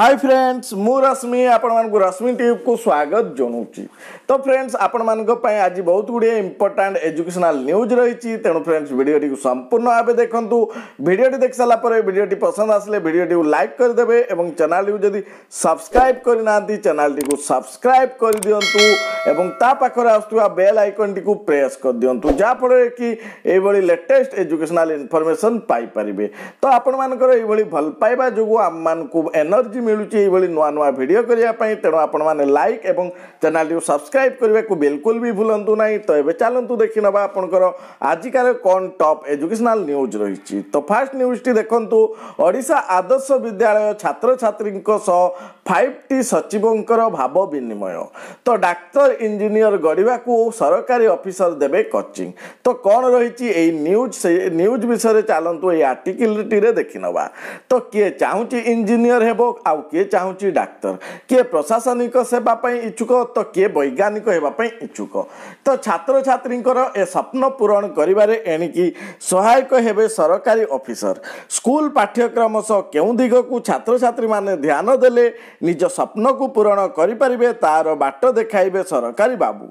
hi friends ମୁଁ ରଶ୍ମି ଆପଣମାନଙ୍କୁ ରଶ୍ମି ଟ୍ୟୁବ୍କୁ ସ୍ୱାଗତ ଜଣାଉଛି ତ ଫ୍ରେଣ୍ଡସ୍ ଆପଣମାନଙ୍କ ପାଇଁ ଆଜି ବହୁତ ଗୁଡ଼ିଏ ଇମ୍ପୋର୍ଟାଣ୍ଟ ଏଜୁକେସନାଲ୍ ନ୍ୟୁଜ୍ ରହିଛି ତେଣୁ ଫ୍ରେଣ୍ଡସ୍ ଭିଡ଼ିଓଟିକୁ ସମ୍ପୂର୍ଣ୍ଣ ଭାବେ ଦେଖନ୍ତୁ ଭିଡ଼ିଓଟି ଦେଖିସାରିଲା ପରେ ଭିଡ଼ିଓଟି ପସନ୍ଦ ଆସିଲେ ଭିଡ଼ିଓଟିକୁ ଲାଇକ୍ କରିଦେବେ ଏବଂ ଚ୍ୟାନେଲ୍ଟିକୁ ଯଦି ସବସ୍କ୍ରାଇବ୍ କରିନାହାନ୍ତି ଚ୍ୟାନେଲ୍ଟିକୁ ସବସ୍କ୍ରାଇବ୍ କରିଦିଅନ୍ତୁ ଏବଂ ତା ପାଖରେ ଆସୁଥିବା ବେଲ୍ ଆଇକନ୍ଟିକୁ ପ୍ରେସ୍ କରିଦିଅନ୍ତୁ ଯାହାଫଳରେ କି ଏଇଭଳି ଲେଟେଷ୍ଟ ଏଜୁକେସନାଲ୍ ଇନଫର୍ମେସନ୍ ପାଇପାରିବେ ତ ଆପଣମାନଙ୍କର ଏଇଭଳି ଭଲ ପାଇବା ଯୋଗୁଁ ଆମମାନଙ୍କୁ ଏନର୍ଜି ମିଳୁଛି ଏଇଭଳି ନୂଆ ନୂଆ ଭିଡ଼ିଓ କରିବା ପାଇଁ ତେଣୁ ଆପଣମାନେ ଲାଇକ୍ ଏବଂ ଚ୍ୟାନେଲ୍ଟିକୁ ସବସ୍କ୍ରାଇବ୍ କରିବାକୁ ବିଲକୁଲ ବି ଭୁଲନ୍ତୁ ନାହିଁ ତ ଏବେ ଚାଲନ୍ତୁ ଦେଖିନେବା ଆପଣଙ୍କର ଆଜିକାର କ'ଣ ଟପ୍ ଏଜୁକେସନାଲ୍ ନ୍ୟୁଜ୍ ରହିଛି ତ ଫାର୍ଷ୍ଟ ନ୍ୟୁଜ୍ଟି ଦେଖନ୍ତୁ ଓଡ଼ିଶା ଆଦର୍ଶ ବିଦ୍ୟାଳୟ ଛାତ୍ରଛାତ୍ରୀଙ୍କ ସହ ফাইভ টি সচিবঙ্কর ভাব বিনিময় তো ডাক্তার ইঞ্জিনিয়র গড়াকু সরকারি অফিসর দেবে কোচিং তো কণ রয়েছে এই নিউজ নিউজ বিষয়ে চালু এই আর্টিকলটি দেখি নেওয়া তো কি চাহুচি ইঞ্জিনিয়র হব আউ কি চাহুচি ডাক্তার কি প্রশাসনিক সেবা ইচ্ছুক তো কি বৈজ্ঞানিক হওয়া ইচ্ছুক তো ছাত্রছাত্রীঙ্কর এ স্বপ্ন পূরণ করবার এণিকি সহায়ক হবে সরকারি অফিসর স্কুল পাঠ্যক্রম সহ কেউ দিগকু ছাত্রছাত্রী মানে ধ্যান দেলে ନିଜ ସ୍ୱପ୍ନକୁ ପୂରଣ କରିପାରିବେ ତାର ବାଟ ଦେଖାଇବେ ସରକାରୀ ବାବୁ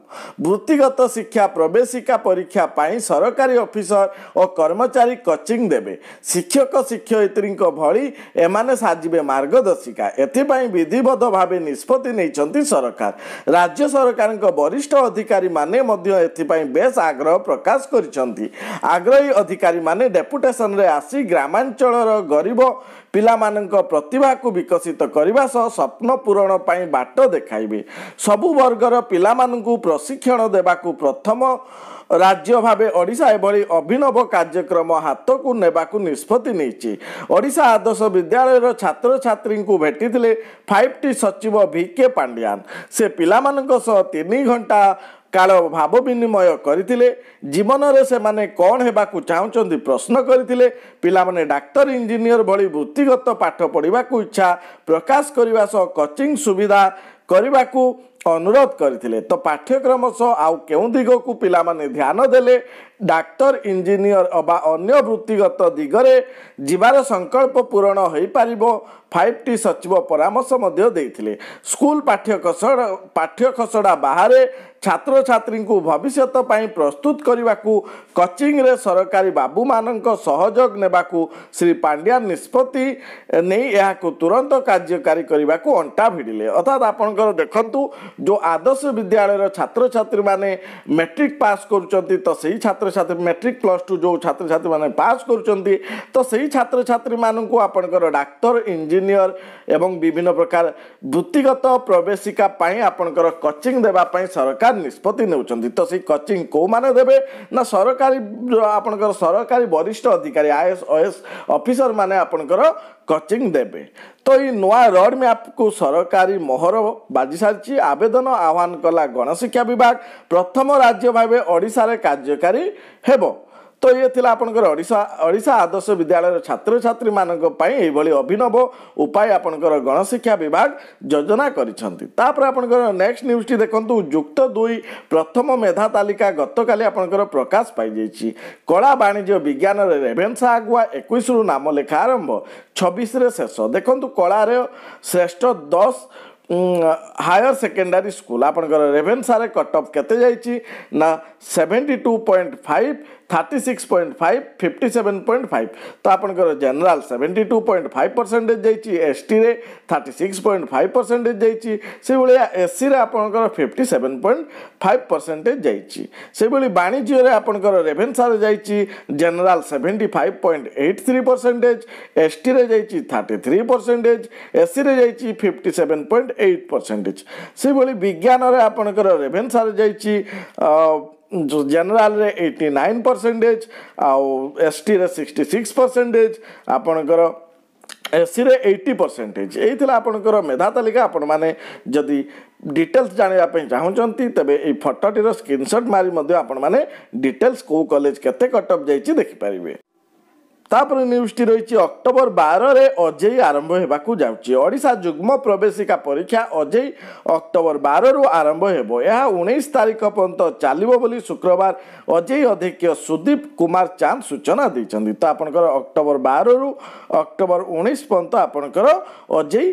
ବୃତ୍ତିଗତ ଶିକ୍ଷା ପ୍ରବେଶିକା ପରୀକ୍ଷା ପାଇଁ ସରକାରୀ ଅଫିସର ଓ କର୍ମଚାରୀ କୋଚିଂ ଦେବେ ଶିକ୍ଷକ ଶିକ୍ଷୟିତ୍ରୀଙ୍କ ଭଳି ଏମାନେ ସାଜିବେ ମାର୍ଗଦର୍ଶିକା ଏଥିପାଇଁ ବିଧିବଦ୍ଧ ଭାବେ ନିଷ୍ପତ୍ତି ନେଇଛନ୍ତି ସରକାର ରାଜ୍ୟ ସରକାରଙ୍କ ବରିଷ୍ଠ ଅଧିକାରୀମାନେ ମଧ୍ୟ ଏଥିପାଇଁ ବେଶ୍ ଆଗ୍ରହ ପ୍ରକାଶ କରିଛନ୍ତି ଆଗ୍ରହୀ ଅଧିକାରୀମାନେ ଡେପୁଟେସନରେ ଆସି ଗ୍ରାମାଞ୍ଚଳର ଗରିବ ପିଲାମାନଙ୍କ ପ୍ରତିଭାକୁ ବିକଶିତ କରିବା ସହ ସ୍ୱପ୍ନ ପୂରଣ ପାଇଁ ବାଟ ଦେଖାଇବେ ସବୁ ବର୍ଗର ପିଲାମାନଙ୍କୁ ପ୍ରଶିକ୍ଷଣ ଦେବାକୁ ପ୍ରଥମ ରାଜ୍ୟ ଭାବେ ଓଡ଼ିଶା ଏଭଳି ଅଭିନବ କାର୍ଯ୍ୟକ୍ରମ ହାତକୁ ନେବାକୁ ନିଷ୍ପତ୍ତି ନେଇଛି ଓଡ଼ିଶା ଆଦର୍ଶ ବିଦ୍ୟାଳୟର ଛାତ୍ରଛାତ୍ରୀଙ୍କୁ ଭେଟିଥିଲେ ଫାଇଭ୍ ଟି ସଚିବ ଭି କେ ପାଣ୍ଡିଆନ୍ ସେ ପିଲାମାନଙ୍କ ସହ ତିନି ଘଣ୍ଟା କାଳ ଭାବ ବିନିମୟ କରିଥିଲେ ଜୀବନରେ ସେମାନେ କ'ଣ ହେବାକୁ ଚାହୁଁଛନ୍ତି ପ୍ରଶ୍ନ କରିଥିଲେ ପିଲାମାନେ ଡାକ୍ତର ଇଞ୍ଜିନିୟର ଭଳି ବୃତ୍ତିଗତ ପାଠ ପଢ଼ିବାକୁ ଇଚ୍ଛା ପ୍ରକାଶ କରିବା ସହ କୋଚିଂ ସୁବିଧା କରିବାକୁ ଅନୁରୋଧ କରିଥିଲେ ତ ପାଠ୍ୟକ୍ରମ ସହ ଆଉ କେଉଁ ଦିଗକୁ ପିଲାମାନେ ଧ୍ୟାନ ଦେଲେ ଡାକ୍ତର ଇଞ୍ଜିନିୟର ବା ଅନ୍ୟ ବୃତ୍ତିଗତ ଦିଗରେ ଯିବାର ସଂକଳ୍ପ ପୂରଣ ହୋଇପାରିବ ଫାଇଭ୍ ଟି ସଚିବ ପରାମର୍ଶ ମଧ୍ୟ ଦେଇଥିଲେ ସ୍କୁଲ ପାଠ୍ୟ ପାଠ୍ୟ ଖସଡ଼ା ବାହାରେ ଛାତ୍ରଛାତ୍ରୀଙ୍କୁ ଭବିଷ୍ୟତ ପାଇଁ ପ୍ରସ୍ତୁତ କରିବାକୁ କୋଚିଂରେ ସରକାରୀ ବାବୁମାନଙ୍କ ସହଯୋଗ ନେବାକୁ ଶ୍ରୀ ପାଣ୍ଡିଆ ନିଷ୍ପତ୍ତି ନେଇ ଏହାକୁ ତୁରନ୍ତ କାର୍ଯ୍ୟକାରୀ କରିବାକୁ ଅଣ୍ଟା ଭିଡ଼ିଲେ ଅର୍ଥାତ୍ ଆପଣଙ୍କର ଦେଖନ୍ତୁ ଯେଉଁ ଆଦର୍ଶ ବିଦ୍ୟାଳୟର ଛାତ୍ରଛାତ୍ରୀମାନେ ମେଟ୍ରିକ୍ ପାସ୍ କରୁଛନ୍ତି ତ ସେହି ଛାତ୍ର ଛାତ୍ରଛାତ୍ରୀ ମେଟ୍ରିକ୍ ପ୍ଲସ୍ ଟୁ ଯେଉଁ ଛାତ୍ରଛାତ୍ରୀମାନେ ପାସ୍ କରୁଛନ୍ତି ତ ସେହି ଛାତ୍ରଛାତ୍ରୀମାନଙ୍କୁ ଆପଣଙ୍କର ଡାକ୍ତର ଇଞ୍ଜିନିୟର ଏବଂ ବିଭିନ୍ନ ପ୍ରକାର ବୃତ୍ତିଗତ ପ୍ରବେଶିକା ପାଇଁ ଆପଣଙ୍କର କୋଚିଂ ଦେବା ପାଇଁ ସରକାର ନିଷ୍ପତ୍ତି ନେଉଛନ୍ତି ତ ସେହି କୋଚିଂ କେଉଁମାନେ ଦେବେ ନା ସରକାରୀ ଆପଣଙ୍କର ସରକାରୀ ବରିଷ୍ଠ ଅଧିକାରୀ ଆଇଏସ୍ ଓ ଏସ୍ ଅଫିସରମାନେ ଆପଣଙ୍କର कोचिंग देवे तो ये नवा रोड में आपको सरकारी मोहर बाजी सारी आवेदन आह्वान कला गणशिक्षा विभाग प्रथम राज्य भाव ओडार कार्यकारी होब ଇଏ ଥିଲା ଆପଣଙ୍କର ଓଡ଼ିଶା ଓଡ଼ିଶା ଆଦର୍ଶ ବିଦ୍ୟାଳୟର ଛାତ୍ରଛାତ୍ରୀମାନଙ୍କ ପାଇଁ ଏଇଭଳି ଅଭିନବ ଉପାୟ ଆପଣଙ୍କର ଗଣଶିକ୍ଷା ବିଭାଗ ଯୋଜନା କରିଛନ୍ତି ତାପରେ ଆପଣଙ୍କର ନେକ୍ସଟ ନ୍ୟୁଜ୍ଟି ଦେଖନ୍ତୁ ଯୁକ୍ତ ଦୁଇ ପ୍ରଥମ ମେଧା ତାଲିକା ଗତକାଲି ଆପଣଙ୍କର ପ୍ରକାଶ ପାଇଯାଇଛି କଳା ବାଣିଜ୍ୟ ବିଜ୍ଞାନରେ ରେଭେନ୍ସା ଆଗୁଆ ଏକୋଇଶରୁ ନାମ ଲେଖା ଆରମ୍ଭ ଛବିଶରେ ଶେଷ ଦେଖନ୍ତୁ କଳାରେ ଶ୍ରେଷ୍ଠ ଦଶ ହାୟର ସେକେଣ୍ଡାରୀ ସ୍କୁଲ ଆପଣଙ୍କର ରେଭେନ୍ସାରେ କଟ୍ ଅଫ୍ କେତେ ଯାଇଛି ନା seventy two point five thirty six point five fifty seven point five तो आपंकर general seventy two point five percentage जाइए S T thirty six point five percentage जाइए से भाया एस सी आपंकर fifty seven point five percentage जाइए से भाई वाणिज्य आपंकर रेभेन्सार जाइए general seventy five point eight three percentage S T जाइए thirty three percentage S C जाइए fifty seven point eight percentage से भाई विज्ञान आपंकर रेभेन्सार जाइए जो जनरल रे 89 परसेंटेज आउ एस टी सिक्स परसेंटेज आपणकर एससी रे 80 परसेंटेज यही आपणकर मेधा तालिका आपण माने जदि डिटेल्स जानापी चाहती तेज ये फटोटी स्क्रीनसट मारी आपण माने डिटेल्स को कॉलेज केटअप जाइए देखिपारे ତାପରେ ନ୍ୟୁଜ୍ଟି ରହିଛି ଅକ୍ଟୋବର ବାରରେ ଅଜେଇ ଆରମ୍ଭ ହେବାକୁ ଯାଉଛି ଓଡ଼ିଶା ଯୁଗ୍ମ ପ୍ରବେଶିକା ପରୀକ୍ଷା ଅଜେଇ ଅକ୍ଟୋବର ବାରରୁ ଆରମ୍ଭ ହେବ ଏହା ଉଣେଇଶ ତାରିଖ ପର୍ଯ୍ୟନ୍ତ ଚାଲିବ ବୋଲି ଶୁକ୍ରବାର ଅଜେଇ ଅଧ୍ୟକ୍ଷ ସୁଦୀପ କୁମାର ଚାନ୍ଦ ସୂଚନା ଦେଇଛନ୍ତି ତ ଆପଣଙ୍କର ଅକ୍ଟୋବର ବାରରୁ ଅକ୍ଟୋବର ଉଣେଇଶ ପର୍ଯ୍ୟନ୍ତ ଆପଣଙ୍କର ଅଜେଇ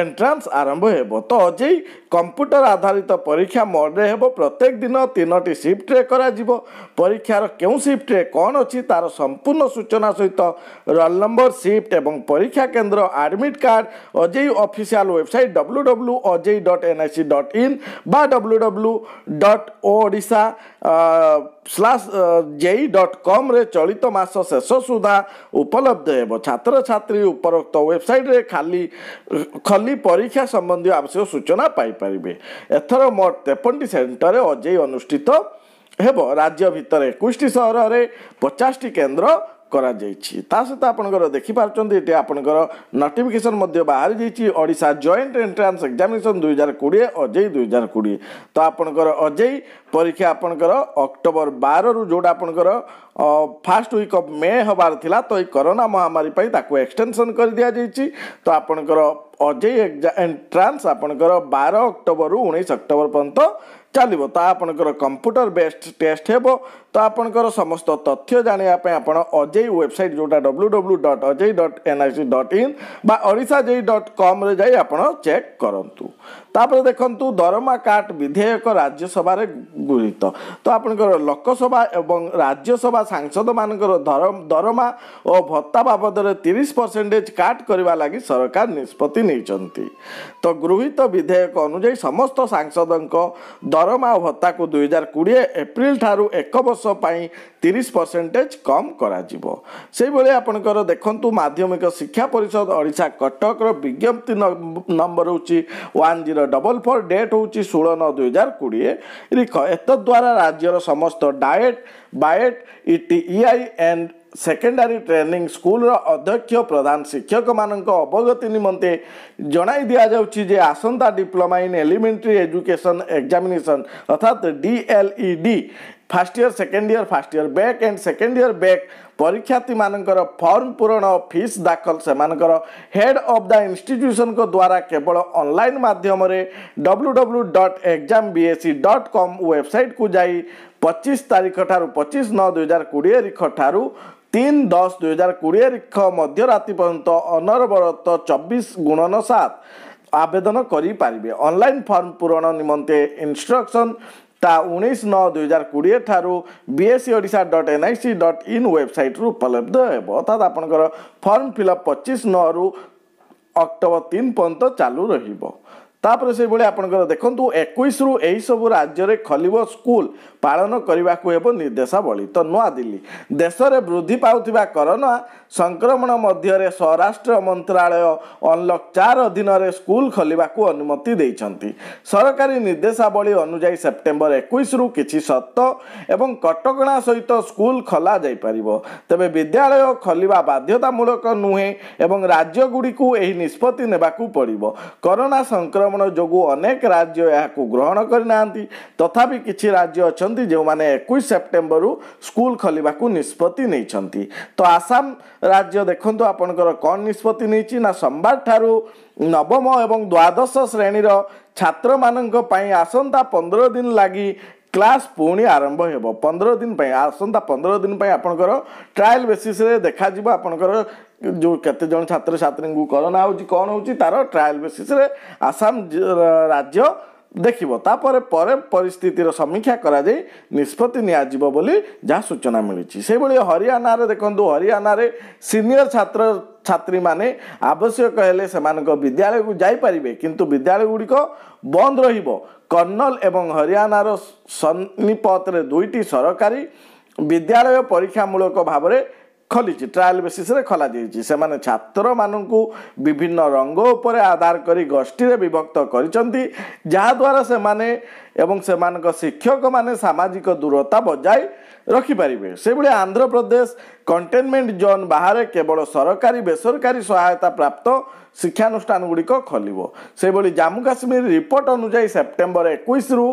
ଏଣ୍ଟ୍ରାନ୍ସ ଆରମ୍ଭ ହେବ ତ ଅଜେଇ କମ୍ପ୍ୟୁଟର ଆଧାରିତ ପରୀକ୍ଷା ମନେ ହେବ ପ୍ରତ୍ୟେକ ଦିନ ତିନୋଟି ସିଫ୍ଟରେ କରାଯିବ ପରୀକ୍ଷାର କେଉଁ ସିଫ୍ଟରେ କ'ଣ ଅଛି ତା'ର ସମ୍ପୂର୍ଣ୍ଣ ସୂଚନା ସହିତ ରୋଲ୍ ନମ୍ବର ସିଫ୍ଟ ଏବଂ ପରୀକ୍ଷା କେନ୍ଦ୍ର admit card OJEE official website W W OJEE dot NIC dot in ବା W W dot O Odisha slash JEE dot କମ୍ରେ ଚଳିତ ମାସ ଶେଷ ସୁଦ୍ଧା ଉପଲବ୍ଧ ହେବ ଛାତ୍ରଛାତ୍ରୀ ଉପରୋକ୍ତ ୱେବ୍ସାଇଟ୍ରେ ଖାଲି ଖଲି ପରୀକ୍ଷା ସମ୍ବନ୍ଧୀୟ ଆବଶ୍ୟକ ସୂଚନା ପାଇବେ ପାଇପାରିବେ ଏଥର ମୋଟ ତେପନଟି ସେଣ୍ଟରରେ ଅଜେଇ ଅନୁଷ୍ଠିତ ହେବ ରାଜ୍ୟ ଭିତରେ ଏକୋଇଶଟି ସହରରେ ପଚାଶଟି କେନ୍ଦ୍ର କରାଯାଇଛି ତା ସହିତ ଆପଣଙ୍କର ଦେଖିପାରୁଛନ୍ତି ଏଠି ଆପଣଙ୍କର ନୋଟିଫିକେସନ୍ ମଧ୍ୟ ବାହାରି ଯାଇଛି ଓଡ଼ିଶା ଜଏଣ୍ଟ ଏଣ୍ଟ୍ରାନ୍ସ ଏକ୍ଜାମିନେସନ୍ ଦୁଇହଜାର କୋଡ଼ିଏ ଅଜେଇ ଦୁଇହଜାର କୋଡ଼ିଏ ତ ଆପଣଙ୍କର ଅଜେଇ ପରୀକ୍ଷା ଆପଣଙ୍କର ଅକ୍ଟୋବର ବାରରୁ ଯେଉଁଟା ଆପଣଙ୍କର ଫାର୍ଷ୍ଟ ୱିକ୍ ଅଫ୍ ମେ ହେବାର ଥିଲା ତ ଏଇ କରୋନା ମହାମାରୀ ପାଇଁ ତାକୁ ଏକ୍ସଟେନସନ୍ କରିଦିଆଯାଇଛି ତ ଆପଣଙ୍କର अजय एक्जा एन्ट्रान्स आप अक्टोबरु उन्नाइस अक्टोबर पर्यन्त ଚାଲିବ ତା ଆପଣଙ୍କର କମ୍ପ୍ୟୁଟର ବେସ୍ଡ ଟେଷ୍ଟ ହେବ ତ ଆପଣଙ୍କର ସମସ୍ତ ତଥ୍ୟ ଜାଣିବା ପାଇଁ ଆପଣ ଅଜୟ ୱେବସାଇଟ୍ ଯେଉଁଟା W W dot OJEE dot NIC dot in ବା ଓଡ଼ିଶା ଜେଇ ଡଟ୍ କମ୍ରେ ଯାଇ ଆପଣ ଚେକ୍ କରନ୍ତୁ ତାପରେ ଦେଖନ୍ତୁ ଦରମା କାଟ ବିଧେୟକ ରାଜ୍ୟସଭାରେ ଗୃହୀତ ତ ଆପଣଙ୍କର ଲୋକସଭା ଏବଂ ରାଜ୍ୟସଭା ସାଂସଦମାନଙ୍କର ଦରମା ଓ ଭତ୍ତା ବାବଦରେ ତିରିଶ ପରସେଣ୍ଟେଜ୍ କାଟ କରିବା ଲାଗି ସରକାର ନିଷ୍ପତ୍ତି ନେଇଛନ୍ତି ତ ଗୃହୀତ ବିଧେୟକ ଅନୁଯାୟୀ ସମସ୍ତ ସାଂସଦଙ୍କ ଦରମା ଓ ଭତ୍ତାକୁ ଦୁଇହଜାର କୋଡ଼ିଏ ଏପ୍ରିଲ ଠାରୁ ଏକ ବର୍ଷ ପାଇଁ ତିରିଶ ପରସେଣ୍ଟେଜ୍ କମ୍ କରାଯିବ ସେହିଭଳି ଆପଣଙ୍କର ଦେଖନ୍ତୁ ମାଧ୍ୟମିକ ଶିକ୍ଷା ପରିଷଦ ଓଡ଼ିଶା କଟକର ବିଜ୍ଞପ୍ତି ନମ୍ବର ହେଉଛି one zero double four date ହେଉଛି ଷୋହଳ ନଅ ଦୁଇହଜାର କୋଡ଼ିଏ ରିଖ ଏତଦ୍ୱାରା ରାଜ୍ୟର ସମସ୍ତ DIET BIET ETEI and secondary training ସ୍କୁଲର ଅଧ୍ୟକ୍ଷ ପ୍ରଧାନ ଶିକ୍ଷକମାନଙ୍କ ଅବଗତି ନିମନ୍ତେ ଜଣାଇ ଦିଆଯାଉଛି ଯେ ଆସନ୍ତା diploma in elementary education examination ଅର୍ଥାତ୍ D El Ed first year second year first year back and second year back ପରୀକ୍ଷାର୍ଥୀମାନଙ୍କର ଫର୍ମ ପୂରଣ ଫିସ୍ ଦାଖଲ ସେମାନଙ୍କର ହେଡ୍ ଅଫ୍ ଦ ଇନଷ୍ଟିଟ୍ୟୁସନଙ୍କ ଦ୍ୱାରା କେବଳ ଅନଲାଇନ୍ ମାଧ୍ୟମରେ W W dot exam BSC dot com ୱେବସାଇଟ୍କୁ ଯାଇ ପଚିଶ ତାରିଖ ଠାରୁ ପଚିଶ ନଅ ଦୁଇହଜାର କୋଡ଼ିଏ ତାରିଖ ଠାରୁ তিন দশ দুই হাজার কোড়িয়ে রিক্ষ মধ্যরাতি পর্যন্ত অনবরত চব্বিশ গুণন সাত আবেদন করে অনলাইন ফর্ম পূরণ নিমন্তে ইনস্ট্রকশন তা উনিশ ন দুই হাজার কোড়িয়ে ঠার BSC Odisha dot NIC dot in ওয়েবসাইট্রু উপলব্ধ হব অর্থাৎ আপনার ফর্ম ফিল আপ পঁচিশ নু অক্টোবর তিন পর্যন্ত চালু রহব ତାପରେ ସେଇଭଳିଆ ଆପଣଙ୍କର ଦେଖନ୍ତୁ ଏକୋଇଶରୁ ଏହିସବୁ ରାଜ୍ୟରେ ଖୋଲିବ ସ୍କୁଲ ପାଳନ କରିବାକୁ ହେବ ନିର୍ଦ୍ଦେଶାବଳୀ ତ ନୂଆଦିଲ୍ଲୀ ଦେଶରେ ବୃଦ୍ଧି ପାଉଥିବା କରୋନା ସଂକ୍ରମଣ ମଧ୍ୟରେ ସ୍ୱରାଷ୍ଟ୍ର ମନ୍ତ୍ରାଳୟ ଅନଲକ୍ ଚାରି ଅଧୀନରେ ସ୍କୁଲ ଖୋଲିବାକୁ ଅନୁମତି ଦେଇଛନ୍ତି ସରକାରୀ ନିର୍ଦ୍ଦେଶାବଳୀ ଅନୁଯାୟୀ ସେପ୍ଟେମ୍ବର ଏକୋଇଶରୁ କିଛି ସତ ଏବଂ କଟକଣା ସହିତ ସ୍କୁଲ ଖୋଲାଯାଇପାରିବ ତେବେ ବିଦ୍ୟାଳୟ ଖୋଲିବା ବାଧ୍ୟତାମୂଳକ ନୁହେଁ ଏବଂ ରାଜ୍ୟଗୁଡ଼ିକୁ ଏହି ନିଷ୍ପତ୍ତି ନେବାକୁ ପଡ଼ିବ କରୋନା ସଂକ୍ରମଣ ସଂକ୍ରମଣ ଯୋଗୁଁ ଅନେକ ରାଜ୍ୟ ଏହାକୁ ଗ୍ରହଣ କରିନାହାନ୍ତି ତଥାପି କିଛି ରାଜ୍ୟ ଅଛନ୍ତି ଯେଉଁମାନେ ଏକୋଇଶ ସେପ୍ଟେମ୍ବରରୁ ସ୍କୁଲ ଖୋଲିବାକୁ ନିଷ୍ପତ୍ତି ନେଇଛନ୍ତି ତ ଆସାମ ରାଜ୍ୟ ଦେଖନ୍ତୁ ଆପଣଙ୍କର କ'ଣ ନିଷ୍ପତ୍ତି ନେଇଛି ନା ସୋମବାର ଠାରୁ ନବମ ଏବଂ ଦ୍ୱାଦଶ ଶ୍ରେଣୀର ଛାତ୍ରମାନଙ୍କ ପାଇଁ ଆସନ୍ତା ପନ୍ଦର ଦିନ ଲାଗି କ୍ଲାସ୍ ପୁଣି ଆରମ୍ଭ ହେବ ପନ୍ଦର ଦିନ ପାଇଁ ଆସନ୍ତା ପନ୍ଦର ଦିନ ପାଇଁ ଆପଣଙ୍କର ଟ୍ରାଏଲ୍ ବେସିସ୍ରେ ଦେଖାଯିବ ଆପଣଙ୍କର ଯେଉଁ କେତେ ଜଣ ଛାତ୍ରଛାତ୍ରୀଙ୍କୁ କରୋନା ହେଉଛି କ'ଣ ହେଉଛି ତା'ର ଟ୍ରାଏଲ୍ ବେସିସ୍ରେ ଆସାମ ରାଜ୍ୟ ଦେଖିବ ତାପରେ ପରେ ପରିସ୍ଥିତିର ସମୀକ୍ଷା କରାଯାଇ ନିଷ୍ପତ୍ତି ନିଆଯିବ ବୋଲି ଯାହା ସୂଚନା ମିଳିଛି ସେହିଭଳି ହରିୟାଣାରେ ଦେଖନ୍ତୁ ହରିୟାଣାରେ ସିନିୟର ଛାତ୍ର ଛାତ୍ରୀମାନେ ଆବଶ୍ୟକ ହେଲେ ସେମାନଙ୍କ ବିଦ୍ୟାଳୟକୁ ଯାଇପାରିବେ କିନ୍ତୁ ବିଦ୍ୟାଳୟ ଗୁଡ଼ିକ ବନ୍ଦ ରହିବ କର୍ଣ୍ଣଲ ଏବଂ ହରିୟାଣାର ସନ୍ନିପତରେ ଦୁଇଟି ସରକାରୀ ବିଦ୍ୟାଳୟ ପରୀକ୍ଷାମୂଳକ ଭାବରେ ଖୋଲିଛି ଟ୍ରାଏଲ୍ ବେସିସ୍ରେ ଖୋଲାଯାଇଛି ସେମାନେ ଛାତ୍ରମାନଙ୍କୁ ବିଭିନ୍ନ ରଙ୍ଗ ଉପରେ ଆଧାର କରି ଗୋଷ୍ଠୀରେ ବିଭକ୍ତ କରିଛନ୍ତି ଯାହାଦ୍ୱାରା ସେମାନେ ଏବଂ ସେମାନଙ୍କ ଶିକ୍ଷକମାନେ ସାମାଜିକ ଦୂରତା ବଜାଇ ରଖିପାରିବେ ସେଭଳି ଆନ୍ଧ୍ରପ୍ରଦେଶ କଣ୍ଟେନମେଣ୍ଟ ଜୋନ୍ ବାହାରେ କେବଳ ସରକାରୀ ବେସରକାରୀ ସହାୟତା ପ୍ରାପ୍ତ ଶିକ୍ଷାନୁଷ୍ଠାନଗୁଡ଼ିକ ଖୋଲିବ ସେଭଳି ଜାମ୍ମୁ କାଶ୍ମୀର ରିପୋର୍ଟ ଅନୁଯାୟୀ ସେପ୍ଟେମ୍ବର ଏକୋଇଶରୁ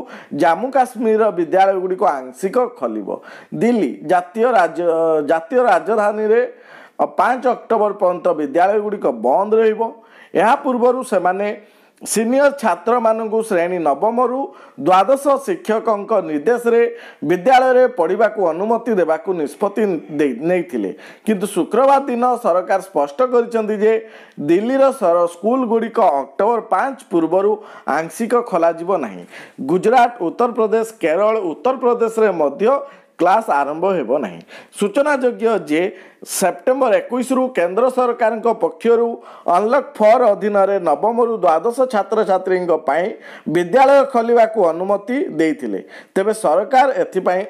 ଜାମ୍ମୁ କାଶ୍ମୀରର ବିଦ୍ୟାଳୟଗୁଡ଼ିକ ଆଂଶିକ ଖୋଲିବ ଦିଲ୍ଲୀ ଜାତୀୟ ରାଜ୍ୟ ଜାତୀୟ ରାଜଧାନୀରେ ପାଞ୍ଚ ଅକ୍ଟୋବର ପର୍ଯ୍ୟନ୍ତ ବିଦ୍ୟାଳୟଗୁଡ଼ିକ ବନ୍ଦ ରହିବ ଏହା ପୂର୍ବରୁ ସେମାନେ ସିନିୟର ଛାତ୍ରମାନଙ୍କୁ ଶ୍ରେଣୀ ନବମରୁ ଦ୍ୱାଦଶ ଶିକ୍ଷକଙ୍କ ନିର୍ଦ୍ଦେଶରେ ବିଦ୍ୟାଳୟରେ ପଢ଼ିବାକୁ ଅନୁମତି ଦେବାକୁ ନିଷ୍ପତ୍ତି ନେଇଥିଲେ କିନ୍ତୁ ଶୁକ୍ରବାର ଦିନ ସରକାର ସ୍ପଷ୍ଟ କରିଛନ୍ତି ଯେ ଦିଲ୍ଲୀର ସ୍କୁଲ ଗୁଡ଼ିକ ଅକ୍ଟୋବର ପାଞ୍ଚ ପୂର୍ବରୁ ଆଂଶିକ ଖୋଲାଯିବ ନାହିଁ ଗୁଜୁରାଟ ଉତ୍ତରପ୍ରଦେଶ କେରଳ ଉତ୍ତରପ୍ରଦେଶରେ ମଧ୍ୟ କ୍ଲାସ୍ ଆରମ୍ଭ ହେବ ନାହିଁ ସୂଚନାଯୋଗ୍ୟ ଯେ ସେପ୍ଟେମ୍ବର ଏକୋଇଶରୁ କେନ୍ଦ୍ର ସରକାରଙ୍କ ପକ୍ଷରୁ ଅନଲକ୍ ଫୋର୍ ଅଧୀନରେ ନବମରୁ ଦ୍ୱାଦଶ ଛାତ୍ରଛାତ୍ରୀଙ୍କ ପାଇଁ ବିଦ୍ୟାଳୟ ଖୋଲିବାକୁ ଅନୁମତି ଦେଇଥିଲେ ତେବେ ସରକାର ଏଥିପାଇଁ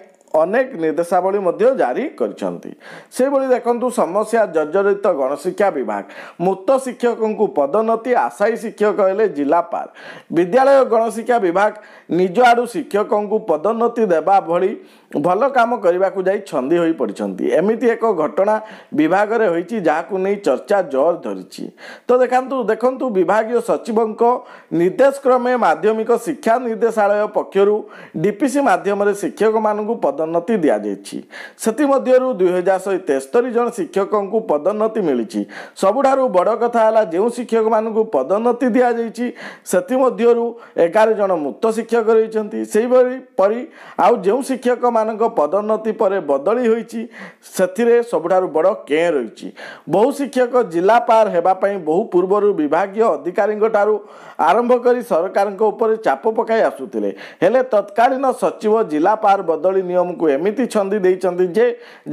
ଅନେକ ନିର୍ଦ୍ଦେଶାବଳୀ ମଧ୍ୟ ଜାରି କରିଛନ୍ତି ସେହିଭଳି ଦେଖନ୍ତୁ ସମସ୍ୟା ଜର୍ଜରିତ ଗଣଶିକ୍ଷା ବିଭାଗ ମୃତ ଶିକ୍ଷକଙ୍କୁ ପଦୋନ୍ନତି ଆଶାୟୀ ଶିକ୍ଷକ ହେଲେ ଜିଲ୍ଲାପାଳ ବିଦ୍ୟାଳୟ ଗଣଶିକ୍ଷା ବିଭାଗ ନିଜ ଆଡ଼ୁ ଶିକ୍ଷକଙ୍କୁ ପଦୋନ୍ନତି ଦେବା ଭଳି ଭଲ କାମ କରିବାକୁ ଯାଇ ଛନ୍ଦି ହୋଇପଡ଼ିଛନ୍ତି ଏମିତି ଏକ ଘଟଣା ବିଭାଗରେ ହୋଇଛି ଯାହାକୁ ନେଇ ଚର୍ଚ୍ଚା ଜୋର ଧରିଛି ତ ଦେଖାନ୍ତୁ ଦେଖନ୍ତୁ ବିଭାଗୀୟ ସଚିବଙ୍କ ନିର୍ଦ୍ଦେଶକ୍ରମେ ମାଧ୍ୟମିକ ଶିକ୍ଷା ନିର୍ଦ୍ଦେଶାଳୟ ପକ୍ଷରୁ ଡିପିସି ମାଧ୍ୟମରେ ଶିକ୍ଷକମାନଙ୍କୁ ପଦୋନ୍ନତି ଦିଆଯାଇଛି ସେଥିମଧ୍ୟରୁ ଦୁଇ ହଜାର ଶହେ ତେସ୍ତରି ଜଣ ଶିକ୍ଷକଙ୍କୁ ପଦୋନ୍ନତି ମିଳିଛି ସବୁଠାରୁ ବଡ଼ କଥା ହେଲା ଯେଉଁ ଶିକ୍ଷକମାନଙ୍କୁ ପଦୋନ୍ନତି ଦିଆଯାଇଛି ସେଥିମଧ୍ୟରୁ ଏଗାର ଜଣ ମୁକ୍ତ ଶିକ୍ଷକ ରହିଛନ୍ତି ସେହିଭଳି ପରି ଆଉ ଯେଉଁ ଶିକ୍ଷକମାନଙ୍କ ପଦୋନ୍ନତି ପରେ ବଦଳି ହୋଇଛି ସେଥିରେ ସବୁଠାରୁ ବଡ଼ କେ ରହିଛି ବହୁ ଶିକ୍ଷକ ଜିଲ୍ଲା ପାର ହେବା ପାଇଁ ବହୁ ପୂର୍ବରୁ ବିଭାଗୀୟ ଅଧିକାରୀଙ୍କ ଠାରୁ ଆରମ୍ଭ କରି ସରକାରଙ୍କ ଉପରେ ଚାପ ପକାଇ ଆସୁଥିଲେ ହେଲେ ତତ୍କାଳୀନ ସଚିବ ଜିଲ୍ଲାପାର ବଦଳି ନିୟମ ଆମକୁ ଏମିତି ଛନ୍ଦି ଦେଇଛନ୍ତି ଯେ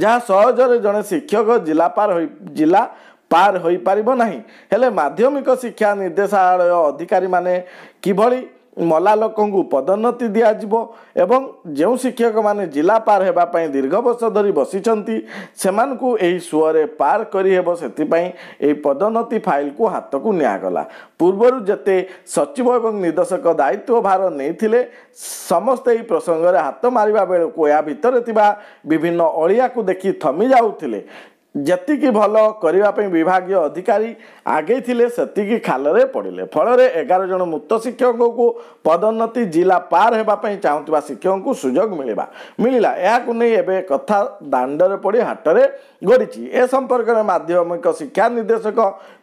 ଯାହା ସହଜରେ ଜଣେ ଶିକ୍ଷକ ଜିଲ୍ଲା ପାର ହୋଇ ଜିଲ୍ଲା ପାର ହୋଇପାରିବ ନାହିଁ ହେଲେ ମାଧ୍ୟମିକ ଶିକ୍ଷା ନିର୍ଦ୍ଦେଶାଳୟ ଅଧିକାରୀମାନେ କିଭଳି ମଲା ଲୋକଙ୍କୁ ପଦୋନ୍ନତି ଦିଆଯିବ ଏବଂ ଯେଉଁ ଶିକ୍ଷକମାନେ ଜିଲ୍ଲା ପାର ହେବା ପାଇଁ ଦୀର୍ଘ ବର୍ଷ ଧରି ବସିଛନ୍ତି ସେମାନଙ୍କୁ ଏହି ସୁଅରେ ପାର କରିହେବ ସେଥିପାଇଁ ଏହି ପଦୋନ୍ନତି ଫାଇଲକୁ ହାତକୁ ନିଆଗଲା ପୂର୍ବରୁ ଯେତେ ସଚିବ ଏବଂ ନିର୍ଦ୍ଦେଶକ ଦାୟିତ୍ୱ ଭାର ନେଇଥିଲେ ସମସ୍ତେ ଏହି ପ୍ରସଙ୍ଗରେ ହାତ ମାରିବା ବେଳକୁ ଏହା ଭିତରେ ଥିବା ବିଭିନ୍ନ ଅଳିଆକୁ ଦେଖି ଥମି ଯାଉଥିଲେ ଯେତିକି ଭଲ କରିବା ପାଇଁ ବିଭାଗୀୟ ଅଧିକାରୀ ଆଗେଇ ଥିଲେ ସେତିକି ଖାଲରେ ପଡ଼ିଲେ ଫଳରେ ଏଗାର ଜଣ ମୃତ ଶିକ୍ଷକଙ୍କୁ ପଦୋନ୍ନତି ଜିଲ୍ଲା ପାର ହେବା ପାଇଁ ଚାହୁଁଥିବା ଶିକ୍ଷକଙ୍କୁ ସୁଯୋଗ ମିଳିବା ମିଳିଲା ଏହାକୁ ନେଇ ଏବେ କଥା ଦାଣ୍ଡରେ ପଡ଼ି ହାଟରେ ଗଡ଼ିଛି ଏ ସମ୍ପର୍କରେ ମାଧ୍ୟମିକ ଶିକ୍ଷା ନିର୍ଦ୍ଦେଶକ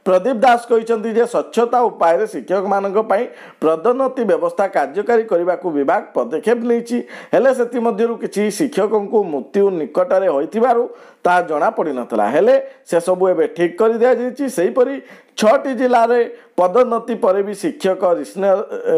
ପ୍ରଦୀପ ଦାସ କହିଛନ୍ତି ଯେ ସ୍ୱଚ୍ଛତା ଉପାୟରେ ଶିକ୍ଷକମାନଙ୍କ ପାଇଁ ପ୍ରଦୋନ୍ନତି ବ୍ୟବସ୍ଥା କାର୍ଯ୍ୟକାରୀ କରିବାକୁ ବିଭାଗ ପଦକ୍ଷେପ ନେଇଛି ହେଲେ ସେଥିମଧ୍ୟରୁ କିଛି ଶିକ୍ଷକଙ୍କୁ ମୃତ୍ୟୁ ନିକଟରେ ହୋଇଥିବାରୁ ତାହା ଜଣାପଡ଼ିନଥିଲା ହେଲେ ସେସବୁ ଏବେ ଠିକ୍ କରିଦିଆଯାଇଛି ସେହିପରି ଛଅଟି ଜିଲ୍ଲାରେ ପଦୋନ୍ନତି ପରେ ବି ଶିକ୍ଷକ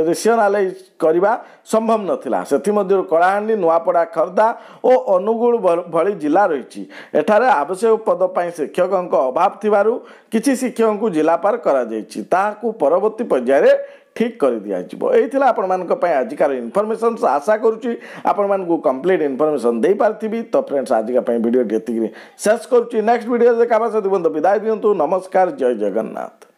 ରିସିଓନାଲାଇଜ୍ କରିବା ସମ୍ଭବ ନଥିଲା ସେଥିମଧ୍ୟରୁ କଳାହାଣ୍ଡି ନୂଆପଡ଼ା ଖୋର୍ଦ୍ଧା ଓ ଅନୁଗୁଳ ଭଳି ଜିଲ୍ଲା ରହିଛି ଏଠାରେ ଆବଶ୍ୟକ ପଦ ପାଇଁ ଶିକ୍ଷକଙ୍କ ଅଭାବ ଥିବାରୁ କିଛି ଶିକ୍ଷକଙ୍କୁ ଜିଲ୍ଲାପାର କରାଯାଇଛି ତାହାକୁ ପରବର୍ତ୍ତୀ ପର୍ଯ୍ୟାୟରେ ଠିକ୍ କରିଦିଆଯିବ ଏଇଥିଲା ଆପଣମାନଙ୍କ ପାଇଁ ଆଜିକାର ଇନଫର୍ମେସନ୍ ଆଶା କରୁଛି ଆପଣମାନଙ୍କୁ କମ୍ପ୍ଲିଟ୍ ଇନଫର୍ମେସନ୍ ଦେଇପାରିଥିବି ତ ଫ୍ରେଣ୍ଡସ୍ ଆଜିକା ପାଇଁ ଭିଡ଼ିଓଟି ଏତିକିରେ ଶେଷ କରୁଛି ନେକ୍ସଟ ଭିଡ଼ିଓ ଦେଖାବା ସହିତ ବନ୍ଧୁ ବିଦାୟ ଦିଅନ୍ତୁ ନମସ୍କାର ଜୟ ଜଗନ୍ନାଥ